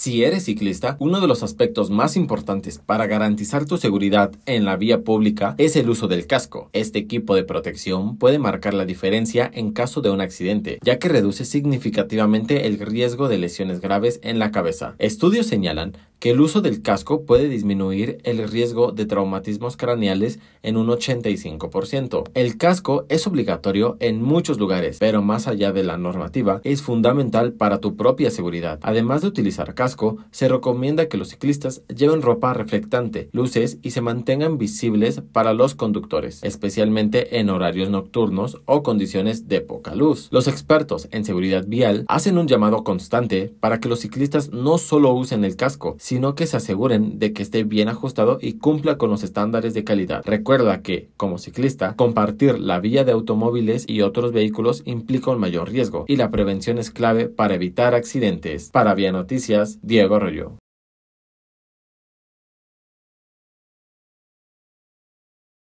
Si eres ciclista, uno de los aspectos más importantes para garantizar tu seguridad en la vía pública es el uso del casco. Este equipo de protección puede marcar la diferencia en caso de un accidente, ya que reduce significativamente el riesgo de lesiones graves en la cabeza. Estudios señalan que el uso del casco puede disminuir el riesgo de traumatismos craneales en un 85%. El casco es obligatorio en muchos lugares, pero más allá de la normativa, es fundamental para tu propia seguridad. Además de utilizar casco, se recomienda que los ciclistas lleven ropa reflectante, luces y se mantengan visibles para los conductores, especialmente en horarios nocturnos o condiciones de poca luz. Los expertos en seguridad vial hacen un llamado constante para que los ciclistas no solo usen el casco, sino que se aseguren de que esté bien ajustado y cumpla con los estándares de calidad. Recuerda que, como ciclista, compartir la vía de automóviles y otros vehículos implica un mayor riesgo y la prevención es clave para evitar accidentes. Para Vía Noticias, Diego Arroyo.